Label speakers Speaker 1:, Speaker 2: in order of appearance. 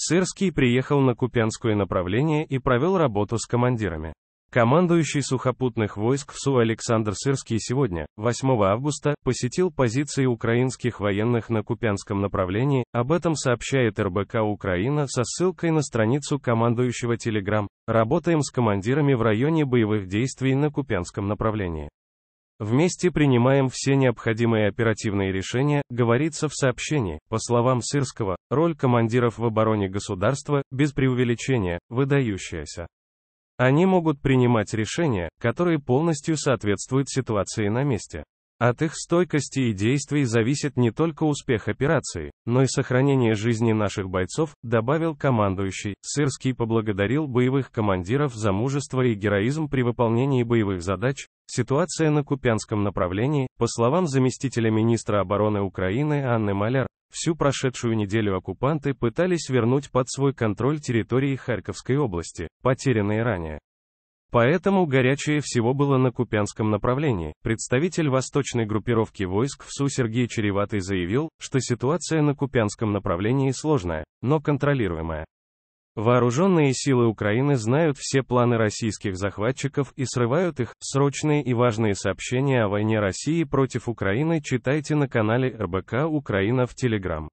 Speaker 1: Сырский приехал на Купянское направление и провел работу с командирами. Командующий сухопутных войск ВСУ Александр Сырский сегодня, 8 августа, посетил позиции украинских военных на Купянском направлении, об этом сообщает РБК Украина со ссылкой на страницу командующего Telegram. Работаем с командирами в районе боевых действий на Купянском направлении. Вместе принимаем все необходимые оперативные решения, говорится в сообщении. По словам Сырского, роль командиров в обороне государства, без преувеличения, выдающаяся. Они могут принимать решения, которые полностью соответствуют ситуации на месте. От их стойкости и действий зависит не только успех операции, но и сохранение жизни наших бойцов, добавил командующий. Сырский поблагодарил боевых командиров за мужество и героизм при выполнении боевых задач. Ситуация на Купянском направлении, по словам заместителя министра обороны Украины Анны Маляр, всю прошедшую неделю оккупанты пытались вернуть под свой контроль территории Харьковской области, потерянные ранее. Поэтому горячее всего было на Купянском направлении. Представитель восточной группировки войск в СУ Сергей Череватый заявил, что ситуация на Купянском направлении сложная, но контролируемая. Вооруженные силы Украины знают все планы российских захватчиков и срывают их. Срочные и важные сообщения о войне России против Украины читайте на канале РБК Украина в Телеграм.